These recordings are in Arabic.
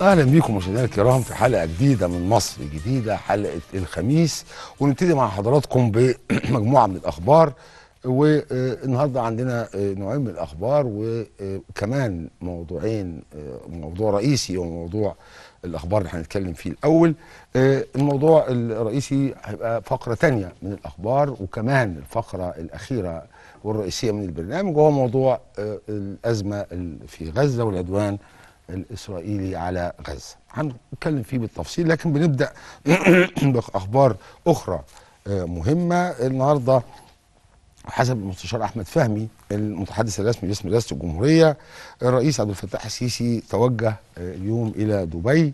اهلا بيكم مشاهدينا الكرام في حلقه جديده من مصر جديده حلقه الخميس ونبتدي مع حضراتكم بمجموعه من الاخبار والنهارده عندنا نوعين من الاخبار وكمان موضوعين موضوع رئيسي وموضوع الاخبار اللي هنتكلم فيه الاول الموضوع الرئيسي هيبقى فقره ثانيه من الاخبار وكمان الفقره الاخيره والرئيسيه من البرنامج وهو موضوع الازمه في غزه والعدوان الإسرائيلي على غزة هنتكلم فيه بالتفصيل لكن بنبدأ بأخبار أخرى آه، مهمة النهاردة حسب المستشار أحمد فهمي المتحدث الرسمي باسم رئاسة الجمهورية الرئيس عبد الفتاح السيسي توجه آه، اليوم إلى دبي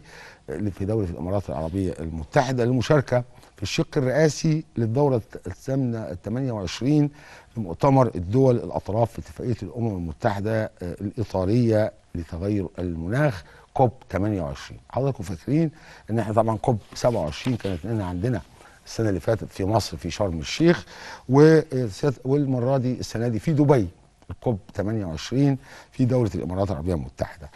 آه، في دولة الإمارات العربية المتحدة للمشاركة الشق الرئاسي للدورة الثامنة الثمانية وعشرين لمؤتمر الدول الأطراف في اتفاقية الأمم المتحدة آه، الإطارية لتغير المناخ كوب 28 حضراتكم فاكرين ان احنا طبعا كوب 27 كانت لنا عندنا السنه اللي فاتت في مصر في شرم الشيخ آه، والمره دي السنه دي في دبي كوب 28 في دوله الامارات العربيه المتحده.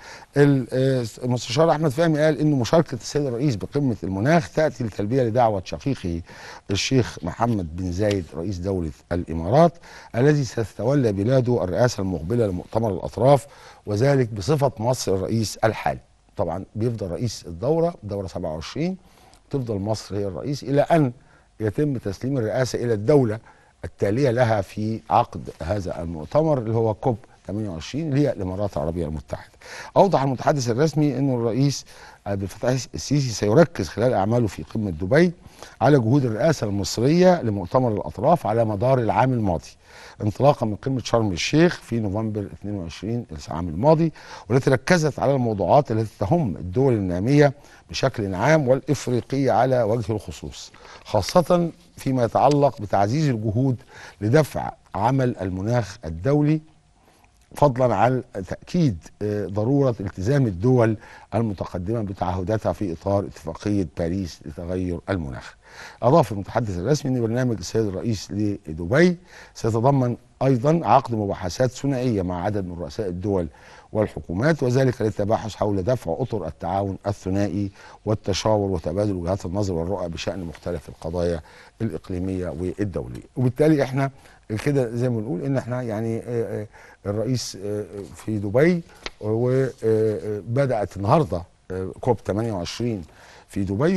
المستشار آه، احمد فهمي قال انه مشاركه السيد الرئيس بقمه المناخ تاتي لتلبيه لدعوه شقيقه الشيخ محمد بن زايد رئيس دوله الامارات الذي ستتولى بلاده الرئاسه المقبله لمؤتمر الاطراف وذلك بصفه مصر الرئيس الحالي. طبعا بيفضل رئيس الدوره دوره 27 تفضل مصر هي الرئيس الى ان يتم تسليم الرئاسه الى الدوله التاليه لها في عقد هذا المؤتمر اللي هو كوب 28 اللي هي الامارات العربيه المتحده. اوضح المتحدث الرسمي انه الرئيس عبد الفتاح السيسي سيركز خلال اعماله في قمه دبي على جهود الرئاسه المصريه لمؤتمر الاطراف على مدار العام الماضي. انطلاقا من قمه شرم الشيخ في نوفمبر 22 العام الماضي والتي ركزت على الموضوعات التي تهم الدول الناميه بشكل عام والافريقيه على وجه الخصوص. خاصه فيما يتعلق بتعزيز الجهود لدفع عمل المناخ الدولي فضلا عن تاكيد آه، ضروره التزام الدول المتقدمه بتعهداتها في اطار اتفاقيه باريس لتغير المناخ. اضاف المتحدث الرسمي ان برنامج السيد الرئيس لدبي سيتضمن أيضا عقد مباحثات ثنائية مع عدد من رؤساء الدول والحكومات وذلك للتباحث حول دفع أطر التعاون الثنائي والتشاور وتبادل وجهات النظر والرؤى بشأن مختلف القضايا الإقليمية والدولية وبالتالي احنا كده زي ما بنقول ان احنا يعني آه، آه، الرئيس آه، في دبي وبدأت النهاردة كوب 28 في دبي